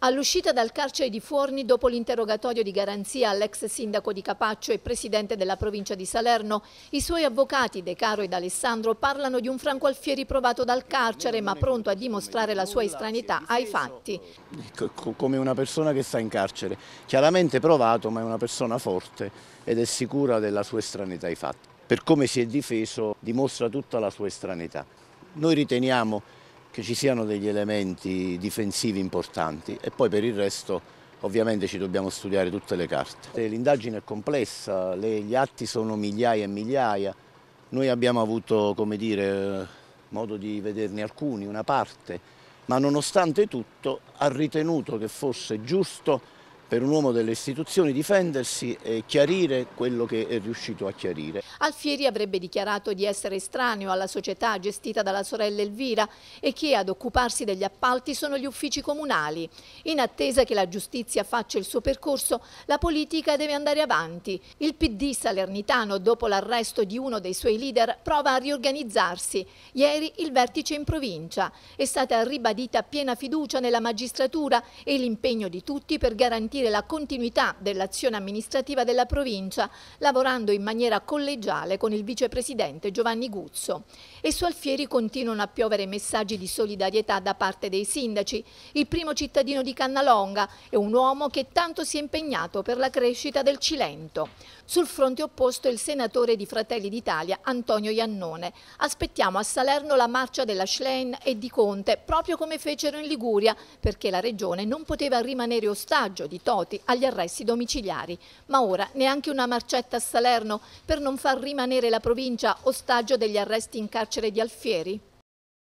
All'uscita dal carcere di Forni, dopo l'interrogatorio di garanzia all'ex sindaco di Capaccio e presidente della provincia di Salerno, i suoi avvocati De Caro ed Alessandro parlano di un Franco Alfieri provato dal carcere ma pronto a dimostrare la sua estranità ai fatti. Ecco, come una persona che sta in carcere, chiaramente provato ma è una persona forte ed è sicura della sua estranità ai fatti. Per come si è difeso dimostra tutta la sua estranità. Noi riteniamo che ci siano degli elementi difensivi importanti e poi per il resto ovviamente ci dobbiamo studiare tutte le carte. L'indagine è complessa, gli atti sono migliaia e migliaia, noi abbiamo avuto dire, modo di vederne alcuni, una parte, ma nonostante tutto ha ritenuto che fosse giusto per un uomo delle istituzioni difendersi e chiarire quello che è riuscito a chiarire. Alfieri avrebbe dichiarato di essere estraneo alla società gestita dalla sorella Elvira e che ad occuparsi degli appalti sono gli uffici comunali. In attesa che la giustizia faccia il suo percorso, la politica deve andare avanti. Il PD salernitano, dopo l'arresto di uno dei suoi leader, prova a riorganizzarsi. Ieri il vertice in provincia. È stata ribadita piena fiducia nella magistratura e l'impegno di tutti per garantire garantire la continuità dell'azione amministrativa della provincia, lavorando in maniera collegiale con il vicepresidente Giovanni Guzzo. E su Alfieri continuano a piovere messaggi di solidarietà da parte dei sindaci. Il primo cittadino di Cannalonga è un uomo che tanto si è impegnato per la crescita del Cilento. Sul fronte opposto il senatore di Fratelli d'Italia Antonio Iannone. Aspettiamo a Salerno la marcia della Schlein e di Conte, proprio come fecero in Liguria, perché la regione non poteva rimanere ostaggio di Toti agli arresti domiciliari. Ma ora neanche una marcetta a Salerno per non far rimanere la provincia ostaggio degli arresti in carcere di Alfieri?